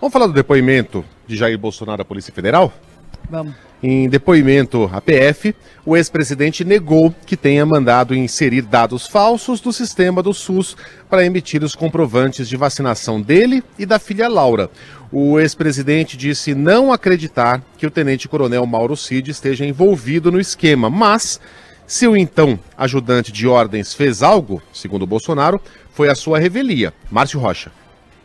Vamos falar do depoimento de Jair Bolsonaro à Polícia Federal? Vamos. Em depoimento à PF, o ex-presidente negou que tenha mandado inserir dados falsos do sistema do SUS para emitir os comprovantes de vacinação dele e da filha Laura. O ex-presidente disse não acreditar que o tenente-coronel Mauro Cid esteja envolvido no esquema, mas se o então ajudante de ordens fez algo, segundo Bolsonaro, foi a sua revelia. Márcio Rocha.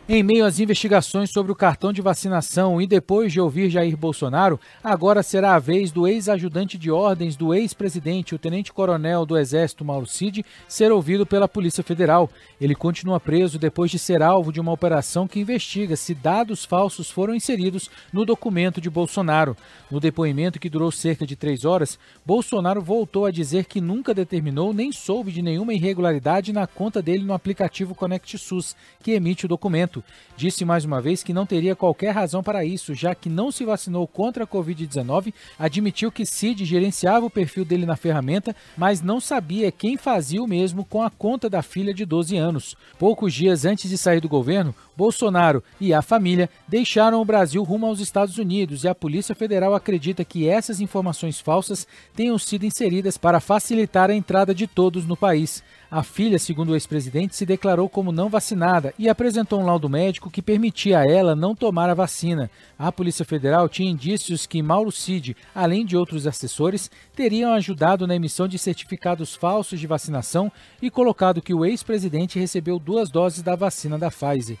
Em meio às investigações sobre o cartão de vacinação e depois de ouvir Jair Bolsonaro, agora será a vez do ex-ajudante de ordens do ex-presidente, o tenente-coronel do Exército Mauro Cid, ser ouvido pela Polícia Federal. Ele continua preso depois de ser alvo de uma operação que investiga se dados falsos foram inseridos no documento de Bolsonaro. No depoimento que durou cerca de três horas, Bolsonaro voltou a dizer que nunca determinou nem soube de nenhuma irregularidade na conta dele no aplicativo Conect SUS, que emite o documento disse mais uma vez que não teria qualquer razão para isso, já que não se vacinou contra a Covid-19, admitiu que Cid gerenciava o perfil dele na ferramenta, mas não sabia quem fazia o mesmo com a conta da filha de 12 anos. Poucos dias antes de sair do governo, Bolsonaro e a família deixaram o Brasil rumo aos Estados Unidos e a Polícia Federal acredita que essas informações falsas tenham sido inseridas para facilitar a entrada de todos no país. A filha, segundo o ex-presidente, se declarou como não vacinada e apresentou um laudo médico que permitia a ela não tomar a vacina. A Polícia Federal tinha indícios que Mauro Cid, além de outros assessores, teriam ajudado na emissão de certificados falsos de vacinação e colocado que o ex-presidente recebeu duas doses da vacina da Pfizer.